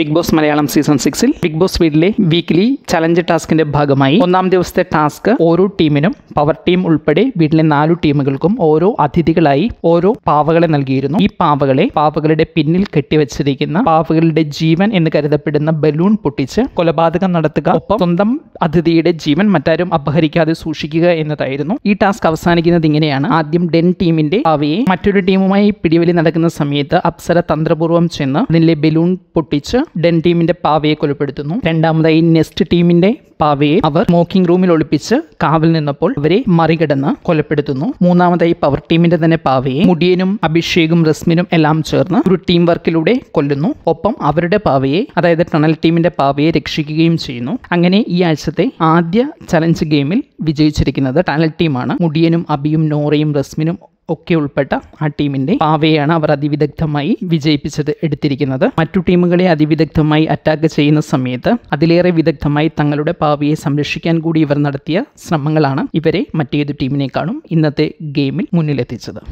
big Boss Malayalam season സിക്സിൽ Bigg Boss വീട്ടിലെ weekly challenge ടാസ്കിന്റെ ഭാഗമായി ഒന്നാം ദിവസത്തെ ടാസ്ക് ഓരോ ടീമിനും പവർ ടീം ഉൾപ്പെടെ വീട്ടിലെ നാലു ടീമുകൾക്കും ഓരോ അതിഥികളായി ഓരോ പാവകളെ നൽകിയിരുന്നു ഈ പാവകളെ പാവകളുടെ പിന്നിൽ കെട്ടിവച്ചിരിക്കുന്ന പാവകളുടെ ജീവൻ എന്ന് കരുതപ്പെടുന്ന ബലൂൺ പൊട്ടിച്ച് കൊലപാതകം നടത്തുക ഒപ്പം സ്വന്തം അതിഥിയുടെ ജീവൻ മറ്റാരും അപഹരിക്കാതെ സൂക്ഷിക്കുക എന്നതായിരുന്നു ഈ ടാസ്ക് അവസാനിക്കുന്നത് ഇങ്ങനെയാണ് ആദ്യം ഡെൻ ടീമിന്റെ പാവയെ മറ്റൊരു ടീമുമായി പിടിവലി നടക്കുന്ന സമയത്ത് അപ്സര തന്ത്രപൂർവ്വം ചെന്ന് അതിലെ ബലൂൺ പൊട്ടിച്ച് ഡെൻ ടീമിന്റെ പാവയെ കൊലപ്പെടുത്തുന്നു രണ്ടാമതായി നെസ്റ്റ് ടീമിന്റെ പാവയെ അവർ സ്മോക്കിംഗ് റൂമിൽ ഒളിപ്പിച്ച് കാവൽ നിന്നപ്പോൾ അവരെ മറികടന്ന് കൊലപ്പെടുത്തുന്നു മൂന്നാമതായി പവർ ടീമിന്റെ തന്നെ പാവയെ മുടിയനും അഭിഷേകും റസ്മിനും എല്ലാം ചേർന്ന് ഒരു ടീം വർക്കിലൂടെ കൊല്ലുന്നു ഒപ്പം അവരുടെ പാവയെ അതായത് ടണൽ ടീമിന്റെ പാവയെ രക്ഷിക്കുകയും ചെയ്യുന്നു അങ്ങനെ ഈ ആഴ്ചത്തെ ആദ്യ ചലഞ്ച് ഗെയിമിൽ വിജയിച്ചിരിക്കുന്നത് ടണൽ ടീമാണ് മുടിയനും അബിയും നോറയും റസ്മിനും ഒക്കെ ഉൾപ്പെട്ട ആ ടീമിന്റെ പാവയാണ് അവർ അതിവിദഗ്ധമായി വിജയിപ്പിച്ചത് എടുത്തിരിക്കുന്നത് മറ്റു ടീമുകളെ അതിവിദഗ്ധമായി അറ്റാക്ക് ചെയ്യുന്ന സമയത്ത് അതിലേറെ വിദഗ്ധമായി തങ്ങളുടെ പാവയെ സംരക്ഷിക്കാൻ കൂടി ഇവർ നടത്തിയ ശ്രമങ്ങളാണ് ഇവരെ മറ്റേത് ടീമിനെക്കാളും ഇന്നത്തെ ഗെയിമിൽ മുന്നിലെത്തിച്ചത്